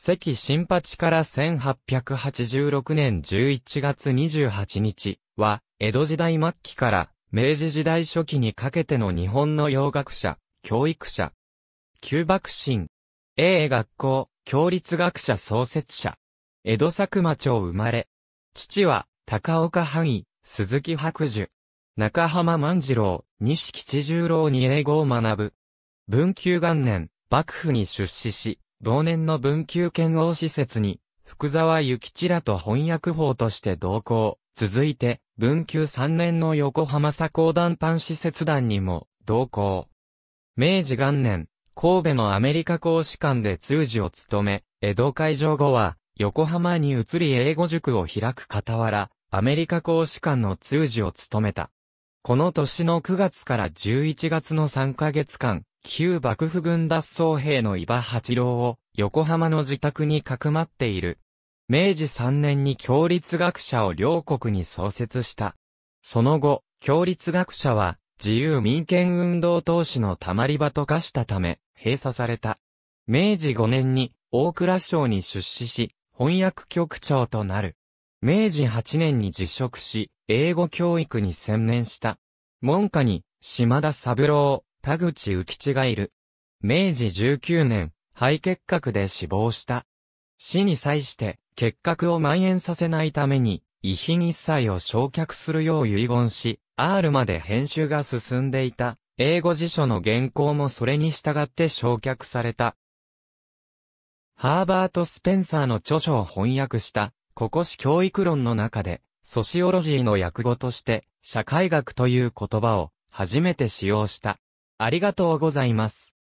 関新八から1886年11月28日は、江戸時代末期から明治時代初期にかけての日本の洋学者、教育者、旧幕臣、英学校、教立学者創設者、江戸佐久間町生まれ、父は、高岡範囲、鈴木白樹、中浜万次郎、西吉十郎に英語を学ぶ。文久元年、幕府に出資し、同年の文久兼王施設に、福沢諭吉らと翻訳法として同行。続いて、文久3年の横浜佐工団パン施設団にも同行。明治元年、神戸のアメリカ公使館で通事を務め、江戸会場後は、横浜に移り英語塾を開く傍ら、アメリカ公使館の通事を務めた。この年の9月から11月の3ヶ月間、旧幕府軍脱走兵の伊庭八郎を横浜の自宅にかくまっている。明治3年に共立学者を両国に創設した。その後、共立学者は自由民権運動投資のたまり場と化したため閉鎖された。明治5年に大蔵省に出資し、翻訳局長となる。明治8年に辞職し、英語教育に専念した。門下に、島田三郎、田口浮吉がいる。明治19年、肺結核で死亡した。死に際して、結核を蔓延させないために、遺品一切を焼却するよう遺言し、R まで編集が進んでいた、英語辞書の原稿もそれに従って焼却された。ハーバート・スペンサーの著書を翻訳した、ここ市教育論の中で、ソシオロジーの訳語として、社会学という言葉を初めて使用した。ありがとうございます。